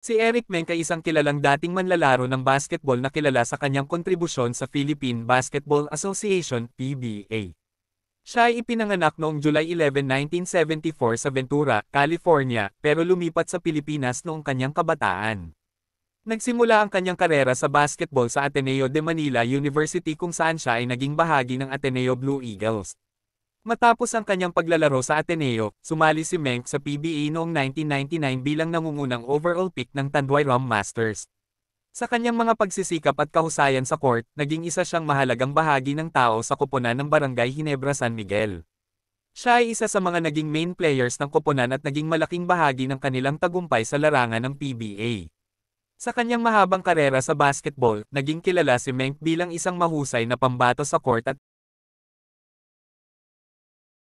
Si Eric Meng ay isang kilalang dating manlalaro ng basketball na kilala sa kanyang kontribusyon sa Philippine Basketball Association PBA. Siya ay ipinanganak noong July 11, 1974 sa Ventura, California, pero lumipat sa Pilipinas noong kanyang kabataan. Nagsimula ang kanyang karera sa basketball sa Ateneo de Manila University kung saan siya ay naging bahagi ng Ateneo Blue Eagles. Matapos ang kanyang paglalaro sa Ateneo, sumali si Menk sa PBA noong 1999 bilang nangungunang overall pick ng Tanduay Rum Masters. Sa kanyang mga pagsisikap at kahusayan sa court, naging isa siyang mahalagang bahagi ng tao sa koponan ng Barangay Hinebra San Miguel. Siya ay isa sa mga naging main players ng koponan at naging malaking bahagi ng kanilang tagumpay sa larangan ng PBA. Sa kanyang mahabang karera sa basketball, naging kilala si Menk bilang isang mahusay na pambato sa court at